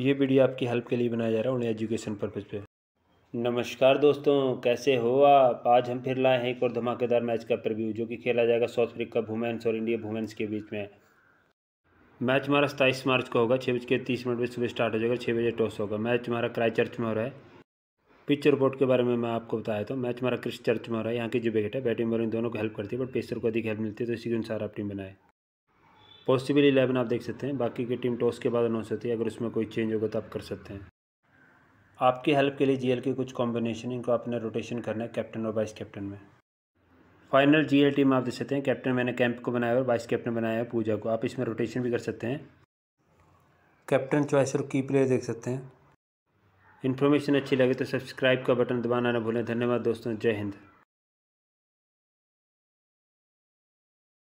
ये वीडियो आपकी हेल्प के लिए बनाया जा रहा है उन्हें एजुकेशन पर्पज़ पे नमस्कार दोस्तों कैसे हो आप आज हम फिर लाए हैं एक और धमाकेदार मैच का प्रव्यू जो कि खेला जाएगा साउथ अफ्रीका वुमेंस और इंडिया वुमेंस के बीच में मैच हमारा सताईस मार्च को होगा छः बज के तीस मिनट में सुबह स्टार्ट हो जाएगा छः बजे टॉस होगा मैच हमारा क्राई चर्च में हो रहा है पिच रिपोर्ट के बारे में मैं आपको बताया था मैच हमारा क्रिस चर्च में हो रहा है यहाँ की जो विकेट है बैटिंग बॉलिंग दोनों को हेल्प करती है बट पेसर को अधिक हेल्प मिलती है तो इसी के अनुसार आप टीम बनाए पॉसिबल इलेवन आप देख सकते हैं बाकी की टीम टॉस के बाद अनाउंस होती है अगर उसमें कोई चेंज होगा तो आप कर सकते हैं आपकी हेल्प के लिए जीएल के कुछ कॉम्बिनेशन इनको आपने रोटेशन करना है कैप्टन और वाइस कैप्टन में फाइनल जीएल टीम आप देख सकते हैं कैप्टन मैंने कैंप को बनाया और वाइस कैप्टन बनाया है पूजा को आप इसमें रोटेशन भी कर सकते हैं कैप्टन चॉइस और की प्लेयर देख सकते हैं इन्फॉर्मेशन अच्छी लगे तो सब्सक्राइब का बटन दबाना ना भूलें धन्यवाद दोस्तों जय हिंद